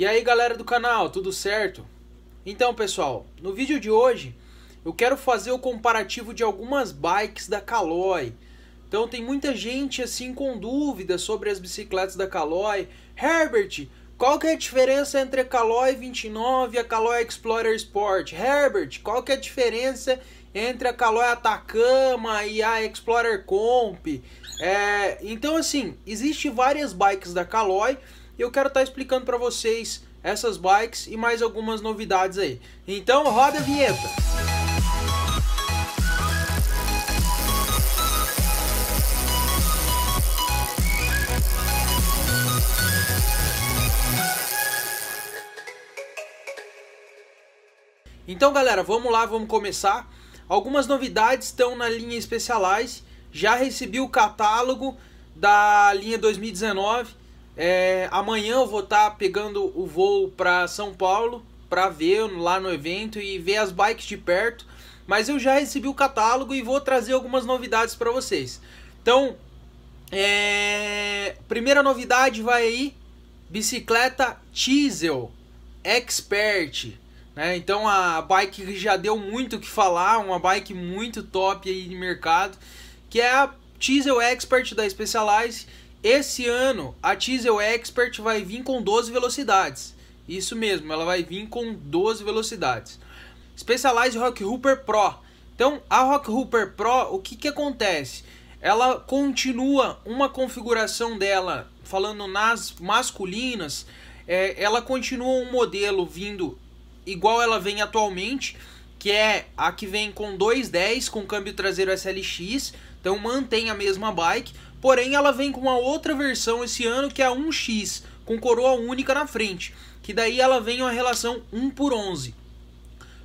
E aí galera do canal, tudo certo? Então pessoal, no vídeo de hoje eu quero fazer o comparativo de algumas bikes da Caloi. Então tem muita gente assim com dúvidas sobre as bicicletas da Caloi. Herbert, qual que é a diferença entre a Caloi 29 e a Caloi Explorer Sport? Herbert, qual que é a diferença entre a Caloi Atacama e a Explorer Comp? É, então assim, existe várias bikes da Caloi e eu quero estar tá explicando para vocês essas bikes e mais algumas novidades aí. Então roda a vinheta! Então, galera, vamos lá, vamos começar. Algumas novidades estão na linha Specialized. Já recebi o catálogo da linha 2019. É, amanhã eu vou estar tá pegando o voo para São Paulo para ver lá no evento e ver as bikes de perto. Mas eu já recebi o catálogo e vou trazer algumas novidades para vocês. Então, é... primeira novidade vai aí bicicleta Diesel Expert. Né? Então a bike já deu muito o que falar, uma bike muito top aí de mercado, que é a Diesel Expert da Specialized esse ano a Diesel Expert vai vir com 12 velocidades. Isso mesmo, ela vai vir com 12 velocidades. Specialized Rock Hooper Pro. Então, a Rock Hooper Pro, o que, que acontece? Ela continua uma configuração dela, falando nas masculinas, é, ela continua um modelo vindo igual ela vem atualmente, que é a que vem com 2.10 com câmbio traseiro SLX, então mantém a mesma bike, Porém, ela vem com uma outra versão esse ano que é a 1X, com coroa única na frente, que daí ela vem uma relação 1 por 11.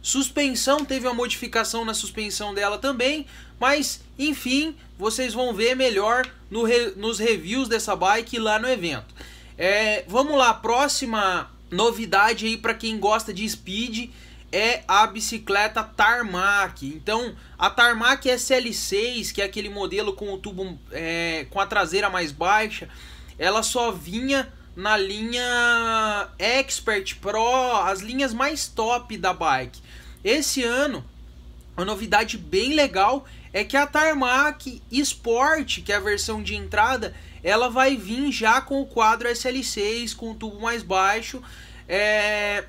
Suspensão teve uma modificação na suspensão dela também, mas enfim, vocês vão ver melhor no re, nos reviews dessa bike lá no evento. É, vamos lá, próxima Novidade aí para quem gosta de speed é a bicicleta Tarmac. Então, a Tarmac SL6, que é aquele modelo com o tubo é, com a traseira mais baixa, ela só vinha na linha Expert Pro, as linhas mais top da bike. Esse ano, a novidade bem legal é que a Tarmac Sport, que é a versão de entrada, ela vai vir já com o quadro SL6, com o tubo mais baixo, é,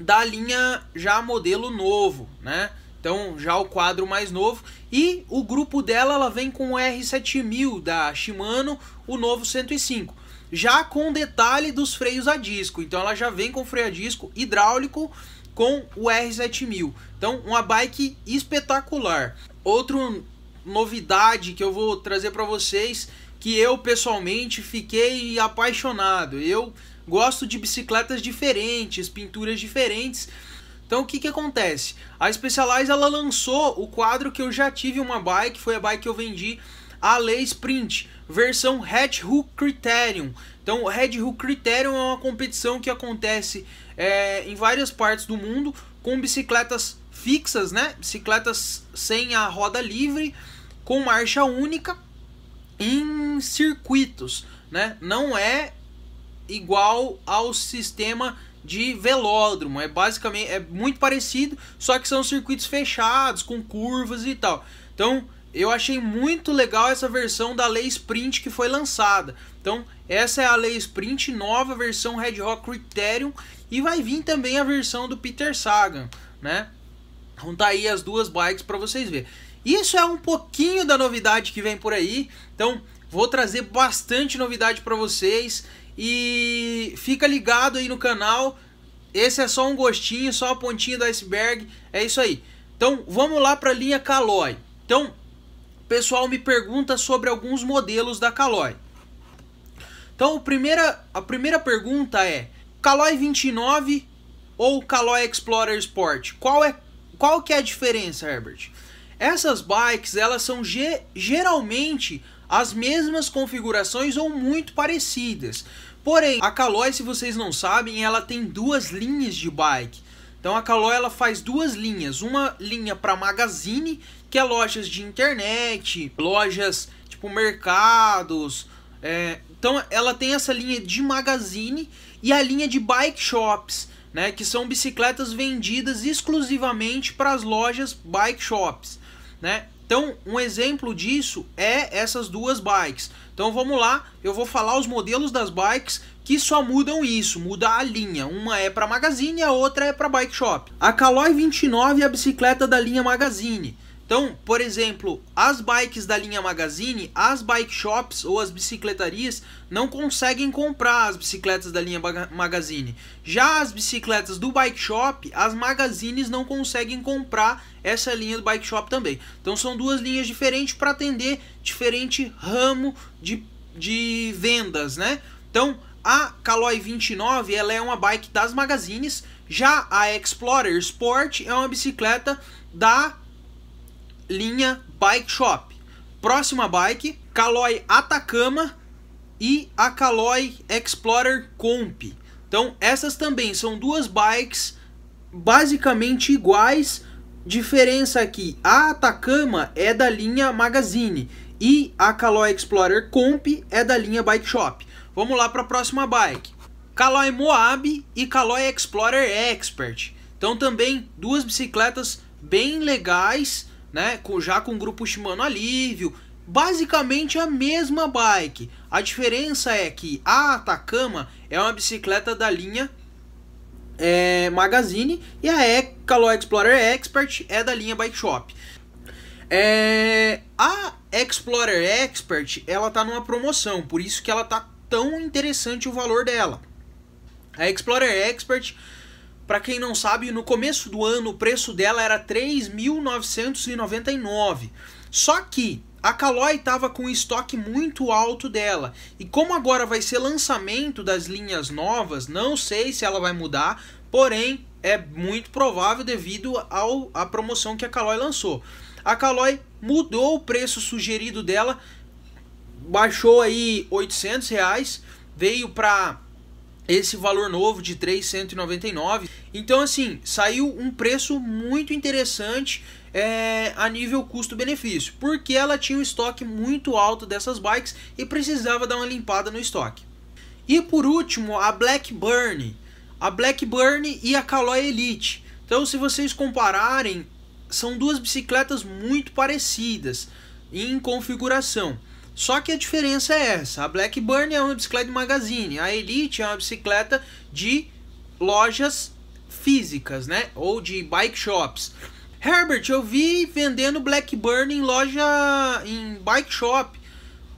da linha já modelo novo, né? Então já o quadro mais novo e o grupo dela ela vem com o R7000 da Shimano, o novo 105, já com detalhe dos freios a disco. Então ela já vem com freio a disco hidráulico com o R7000. Então uma bike espetacular. Outro novidade que eu vou trazer para vocês que eu pessoalmente fiquei apaixonado. Eu gosto de bicicletas diferentes, pinturas diferentes. Então o que, que acontece? A Specialized ela lançou o quadro que eu já tive uma bike, foi a bike que eu vendi, a Lei Sprint, versão Red Hook Criterium. Então o Red Hook Criterium é uma competição que acontece é, em várias partes do mundo com bicicletas fixas, né? Bicicletas sem a roda livre com marcha única em circuitos, né? Não é igual ao sistema de velódromo, é basicamente é muito parecido, só que são circuitos fechados com curvas e tal. Então, eu achei muito legal essa versão da Lei Sprint que foi lançada. Então, essa é a Lei Sprint, nova versão Red Rock Criterion, e vai vir também a versão do Peter Sagan, né? Então tá aí as duas bikes para vocês verem. Isso é um pouquinho da novidade que vem por aí. Então, vou trazer bastante novidade para vocês e fica ligado aí no canal. Esse é só um gostinho, só a pontinha do iceberg. É isso aí. Então, vamos lá para a linha Caloi. Então, o pessoal me pergunta sobre alguns modelos da Caloi. Então, a primeira, a primeira pergunta é: Caloi 29 ou Caloi Explorer Sport? Qual é qual que é a diferença, Herbert? Essas bikes elas são ge geralmente as mesmas configurações ou muito parecidas. Porém, a Caloi, se vocês não sabem, ela tem duas linhas de bike. Então a Caloi ela faz duas linhas, uma linha para magazine, que é lojas de internet, lojas tipo mercados. É... Então ela tem essa linha de magazine e a linha de bike shops, né, que são bicicletas vendidas exclusivamente para as lojas bike shops né? Então, um exemplo disso é essas duas bikes. Então, vamos lá, eu vou falar os modelos das bikes que só mudam isso, muda a linha. Uma é para magazine a outra é para bike shop. A Caloi 29 é a bicicleta da linha magazine. Então, por exemplo, as bikes da linha Magazine, as bike shops ou as bicicletarias não conseguem comprar as bicicletas da linha Magazine. Já as bicicletas do bike shop, as magazines não conseguem comprar essa linha do bike shop também. Então são duas linhas diferentes para atender diferente ramo de, de vendas, né? Então, a Caloi 29 ela é uma bike das magazines, já a Explorer Sport é uma bicicleta da linha Bike Shop. Próxima bike, Caloi Atacama e a Caloi Explorer Comp. Então, essas também são duas bikes basicamente iguais. Diferença aqui, é a Atacama é da linha Magazine e a Caloi Explorer Comp é da linha Bike Shop. Vamos lá para a próxima bike. Caloi Moab e Caloi Explorer Expert. Então também duas bicicletas bem legais, né? Já com o grupo Shimano Alívio, basicamente a mesma bike. A diferença é que a Atacama é uma bicicleta da linha é, Magazine e a ecalo Explorer Expert é da linha Bike Shop. É, a Explorer Expert ela tá numa promoção, por isso que ela tá tão interessante o valor dela. A Explorer Expert para quem não sabe, no começo do ano o preço dela era 3.999. Só que a Caloi estava com um estoque muito alto dela. E como agora vai ser lançamento das linhas novas, não sei se ela vai mudar, porém é muito provável devido ao, à promoção que a Caloi lançou. A Caloi mudou o preço sugerido dela, baixou aí 800 reais, veio para esse valor novo de 399 então, assim, saiu um preço muito interessante é, a nível custo-benefício, porque ela tinha um estoque muito alto dessas bikes e precisava dar uma limpada no estoque. E por último, a Blackburn, a Blackburn e a Caloi Elite. Então, se vocês compararem, são duas bicicletas muito parecidas em configuração. Só que a diferença é essa: a Blackburn é uma bicicleta de magazine, a Elite é uma bicicleta de lojas físicas, né? Ou de bike shops. Herbert, eu vi vendendo Blackburn em loja em bike shop.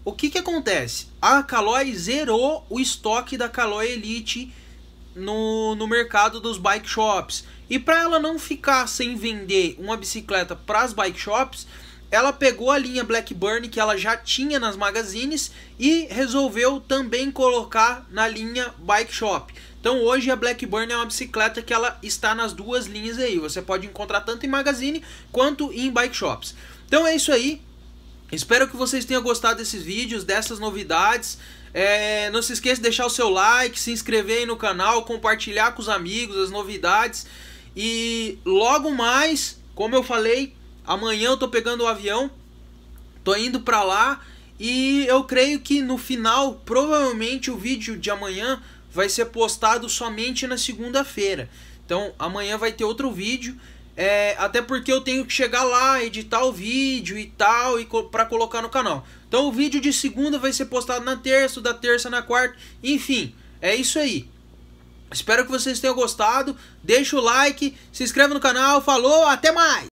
O que que acontece? A Caloi zerou o estoque da Caloi Elite no, no mercado dos bike shops. E para ela não ficar sem vender uma bicicleta para as bike shops, ela pegou a linha Blackburn que ela já tinha nas magazines e resolveu também colocar na linha Bike Shop. Então hoje a Blackburn é uma bicicleta que ela está nas duas linhas aí. Você pode encontrar tanto em magazine quanto em bike shops. Então é isso aí. Espero que vocês tenham gostado desses vídeos, dessas novidades. É, não se esqueça de deixar o seu like, se inscrever aí no canal, compartilhar com os amigos as novidades. E logo mais, como eu falei, amanhã eu tô pegando o avião, tô indo para lá e eu creio que no final, provavelmente o vídeo de amanhã vai ser postado somente na segunda-feira. Então amanhã vai ter outro vídeo. É, até porque eu tenho que chegar lá, editar o vídeo e tal, e co para colocar no canal. Então o vídeo de segunda vai ser postado na terça, da terça na quarta, enfim, é isso aí. Espero que vocês tenham gostado, deixa o like, se inscreve no canal, falou, até mais!